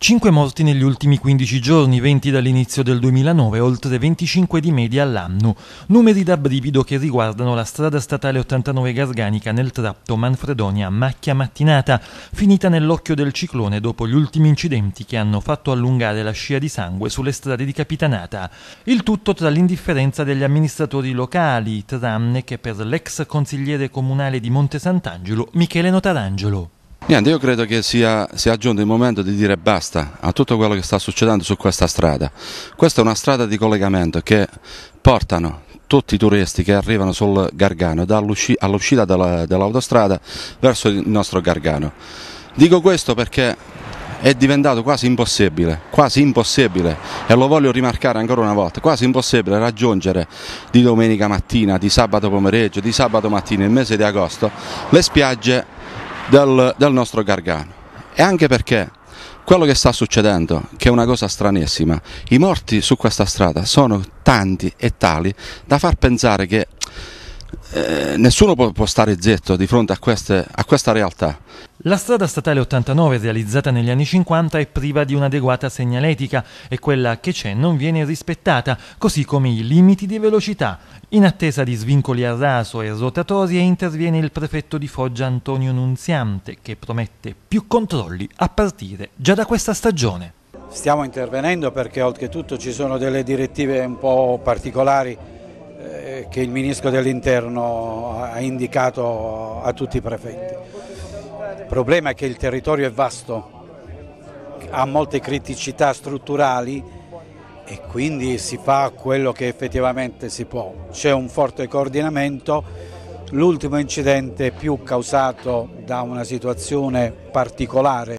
5 morti negli ultimi 15 giorni, 20 dall'inizio del 2009, oltre 25 di media all'anno. Numeri da brivido che riguardano la strada statale 89 Garganica nel tratto Manfredonia-Macchia Mattinata, finita nell'occhio del ciclone dopo gli ultimi incidenti che hanno fatto allungare la scia di sangue sulle strade di Capitanata. Il tutto tra l'indifferenza degli amministratori locali, tranne che per l'ex consigliere comunale di Monte Sant'Angelo, Michele Notarangelo. Niente, io credo che sia, sia, giunto il momento di dire basta a tutto quello che sta succedendo su questa strada. Questa è una strada di collegamento che portano tutti i turisti che arrivano sul Gargano all'uscita della, dell'autostrada verso il nostro Gargano. Dico questo perché è diventato quasi impossibile, quasi impossibile, e lo voglio rimarcare ancora una volta, quasi impossibile raggiungere di domenica mattina, di sabato pomeriggio, di sabato mattina, il mese di agosto, le spiagge del, del nostro Gargano. E anche perché quello che sta succedendo, che è una cosa stranissima, i morti su questa strada sono tanti e tali da far pensare che eh, nessuno può, può, stare zitto di fronte a, queste, a questa realtà. La strada statale 89 realizzata negli anni 50 è priva di un'adeguata segnaletica e quella che c'è non viene rispettata, così come i limiti di velocità. In attesa di svincoli a raso e rotatorie interviene il prefetto di Foggia Antonio Nunziante che promette più controlli a partire già da questa stagione. Stiamo intervenendo perché oltretutto ci sono delle direttive un po' particolari che il Ministro dell'Interno ha indicato a tutti i prefetti. Il problema è che il territorio è vasto, ha molte criticità strutturali e quindi si fa quello che effettivamente si può. C'è un forte coordinamento, l'ultimo incidente più causato da una situazione particolare